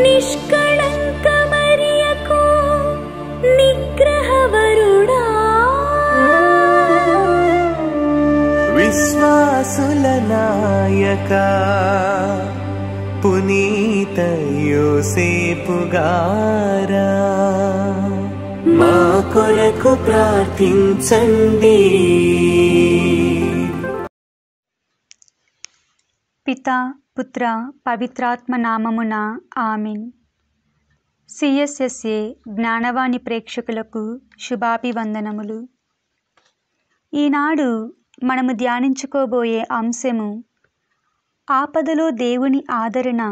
निष्कळो निग्रह वरुणा विश्वासुलनायका पुनीतयोसे पुगार मा कोरक పిత పుత్ర పవిత్రాత్మ నామమున ఆమెన్ సిఎస్ఎస్ఏ జ్ఞానవాణి ప్రేక్షకులకు శుభాభివందనములు ఈనాడు మనము ధ్యానించుకోబోయే అంశము ఆపదలో దేవుని ఆదరణ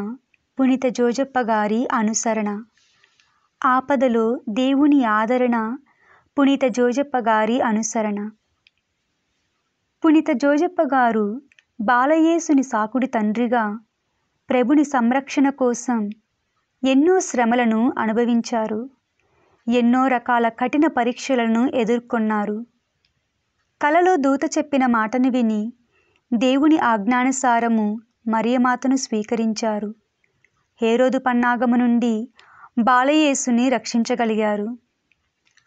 పునీత జోజప్ప గారి అనుసరణ ఆపదలో దేవుని ఆదరణ పునీత జోజప్ప గారి అనుసరణ పునీత జోజప్ప గారు బాలయేసుని సాకుడి తండ్రిగా ప్రభుని సంరక్షణ కోసం ఎన్నో శ్రమలను అనుభవించారు ఎన్నో రకాల కఠిన పరీక్షలను ఎదుర్కొన్నారు కలలో దూత చెప్పిన మాటను విని దేవుని ఆజ్ఞానుసారము మరియమాతను స్వీకరించారు హేరోదు పన్నాగము నుండి బాలయేసుని రక్షించగలిగారు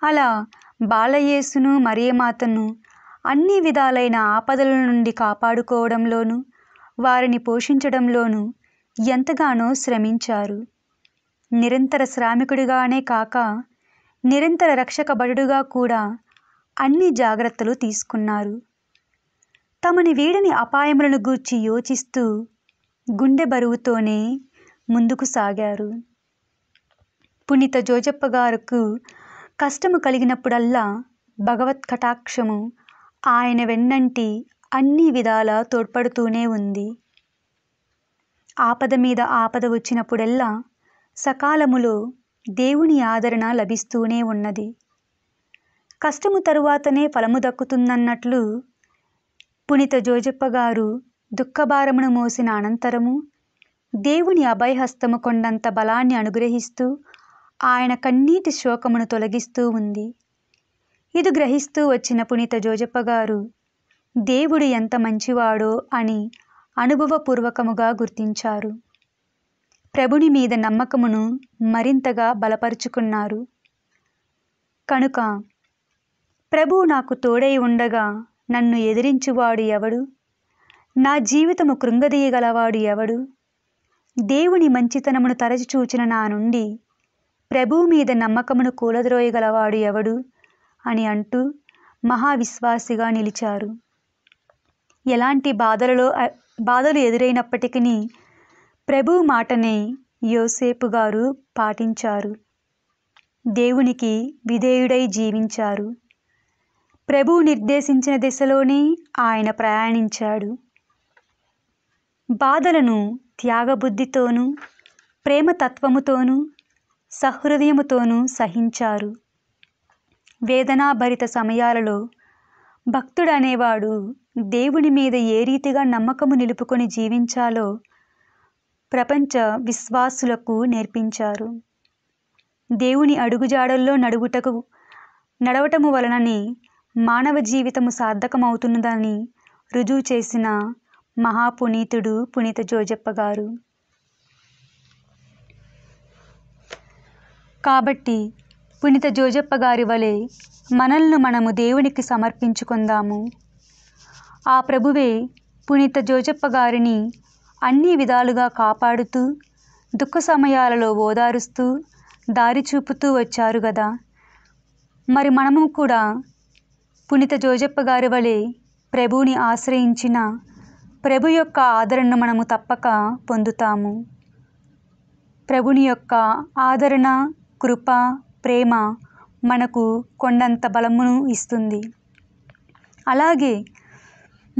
అలా బాలయేసును మరియమాతను అన్ని విధాలైన ఆపదల నుండి కాపాడుకోవడంలోనూ వారిని పోషించడంలోనూ ఎంతగానో శ్రమించారు నిరంతర శ్రామికుడిగానే కాక నిరంతర రక్షక భటుడుగా కూడా అన్ని జాగ్రత్తలు తీసుకున్నారు తమని వీడని అపాయములను గూర్చి యోచిస్తూ గుండె బరువుతోనే ముందుకు సాగారు పునీత జోజప్ప గారుకు కష్టము కలిగినప్పుడల్లా భగవత్ కటాక్షము ఆయన వెన్నంటి అన్ని విధాలా తోడ్పడుతూనే ఉంది ఆపద మీద ఆపద వచ్చినప్పుడల్లా సకాలములో దేవుని ఆదరణ లభిస్తూనే ఉన్నది కష్టము తరువాతనే ఫలము దక్కుతుందన్నట్లు పునిత జోజప్ప గారు దుఃఖభారమును మోసిన అనంతరము దేవుని అభయహస్తము కొండంత బలాన్ని అనుగ్రహిస్తూ ఆయన కన్నీటి శోకమును తొలగిస్తూ ఉంది ఇది గ్రహిస్తూ వచ్చిన పునీత జోజప్ప గారు దేవుడు ఎంత మంచివాడో అని అనుభవపూర్వకముగా గుర్తించారు ప్రభుని మీద నమ్మకమును మరింతగా బలపరుచుకున్నారు కనుక ప్రభు నాకు తోడై ఉండగా నన్ను ఎదిరించువాడు ఎవడు నా జీవితము కృంగదీయగలవాడు ఎవడు దేవుని మంచితనమును తరచి చూచిన నా నుండి ప్రభువు మీద నమ్మకమును కూలద్రోయగలవాడు ఎవడు అని అంటూ మహావిశ్వాసిగా నిలిచారు ఎలాంటి బాధలలో బాధలు ఎదురైనప్పటికీ ప్రభు మాటనే యోసేపు గారు పాటించారు దేవునికి విధేయుడై జీవించారు ప్రభు నిర్దేశించిన దిశలోనే ఆయన ప్రయాణించాడు బాధలను త్యాగబుద్ధితోనూ ప్రేమతత్వముతోనూ సహృదయముతోనూ సహించారు వేదనాభరిత సమయాలలో భక్తుడు అనేవాడు దేవుని మీద ఏ రీతిగా నమ్మకము నిలుపుకొని జీవించాలో ప్రపంచ విశ్వాసులకు నేర్పించారు దేవుని అడుగుజాడల్లో నడుగుటకు నడవటము వలనని మానవ జీవితము సార్థకమవుతున్నదని రుజువు చేసిన మహాపునీతుడు పునీత జోజప్ప గారు కాబట్టి పునీత జోజప్ప గారి వలె మనల్ని మనము దేవునికి సమర్పించుకుందాము ఆ ప్రభువే పునీత జోజప్ప గారిని అన్ని విధాలుగా కాపాడుతూ దుఃఖ సమయాలలో ఓదారుస్తూ దారి చూపుతూ వచ్చారు కదా మరి మనము కూడా పునీత జోజప్ప గారి వలె ప్రభువుని ఆశ్రయించిన ప్రభు యొక్క ఆదరణను మనము తప్పక పొందుతాము ప్రభుని యొక్క ఆదరణ కృప ప్రేమ మనకు కొండంత బలమును ఇస్తుంది అలాగే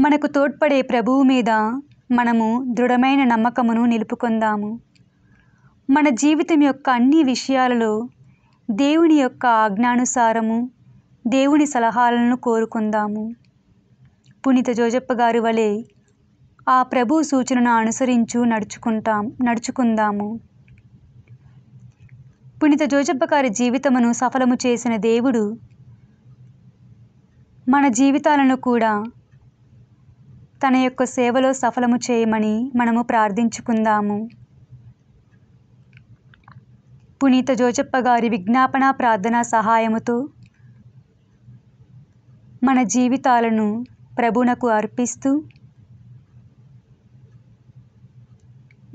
మనకు తోడ్పడే ప్రభువు మీద మనము దృఢమైన నమ్మకమును నిలుపుకుందాము మన జీవితం యొక్క అన్ని విషయాలలో దేవుని యొక్క ఆజ్ఞానుసారము దేవుని సలహాలను కోరుకుందాము పునీత జోజప్ప గారి వలె ఆ ప్రభు సూచనను అనుసరించు నడుచుకుంటాం నడుచుకుందాము పుణీత జోజప్ప గారి జీవితమును సఫలము చేసిన దేవుడు మన జీవితాలను కూడా తన యొక్క సేవలో సఫలము చేయమని మనము ప్రార్థించుకుందాము పునీత జోజప్ప గారి విజ్ఞాపన ప్రార్థన సహాయముతో మన జీవితాలను ప్రభునకు అర్పిస్తూ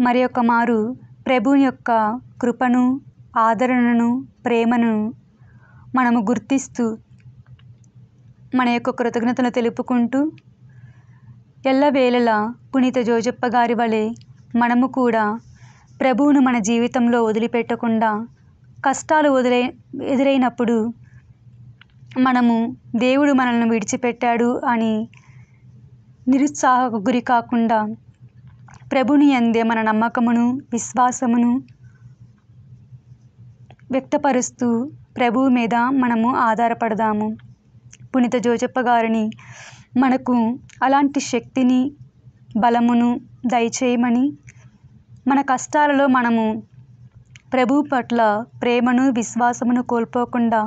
మరి ఒక మారు ప్రభుని యొక్క కృపను ఆదరణను ప్రేమను మనము గుర్తిస్తూ మన యొక్క కృతజ్ఞతను తెలుపుకుంటూ ఎల్లవేళలా పునీత జోజప్ప గారి వలె మనము కూడా ప్రభువును మన జీవితంలో వదిలిపెట్టకుండా కష్టాలు వదిలే ఎదురైనప్పుడు మనము దేవుడు మనల్ని విడిచిపెట్టాడు అని నిరుత్సాహకు గురి కాకుండా ప్రభుని అందే మన నమ్మకమును విశ్వాసమును వ్యక్తపరుస్తూ ప్రభువు మీద మనము ఆధారపడదాము పునీత జోజప్ప గారిని మనకు అలాంటి శక్తిని బలమును దయచేయమని మన కష్టాలలో మనము ప్రభువు పట్ల ప్రేమను విశ్వాసమును కోల్పోకుండా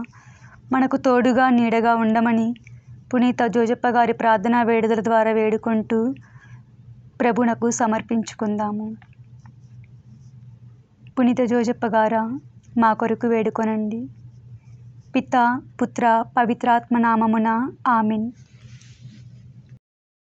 మనకు తోడుగా నీడగా ఉండమని పునీత జోజప్ప గారి ప్రార్థనా వేడుదల ద్వారా వేడుకుంటూ ప్రభునకు సమర్పించుకుందాము పునీత జోజప్ప గారా మా కొరకు వేడుకొనండి పిత పుత్ర పవిత్రాత్మ నామమున ఆమెన్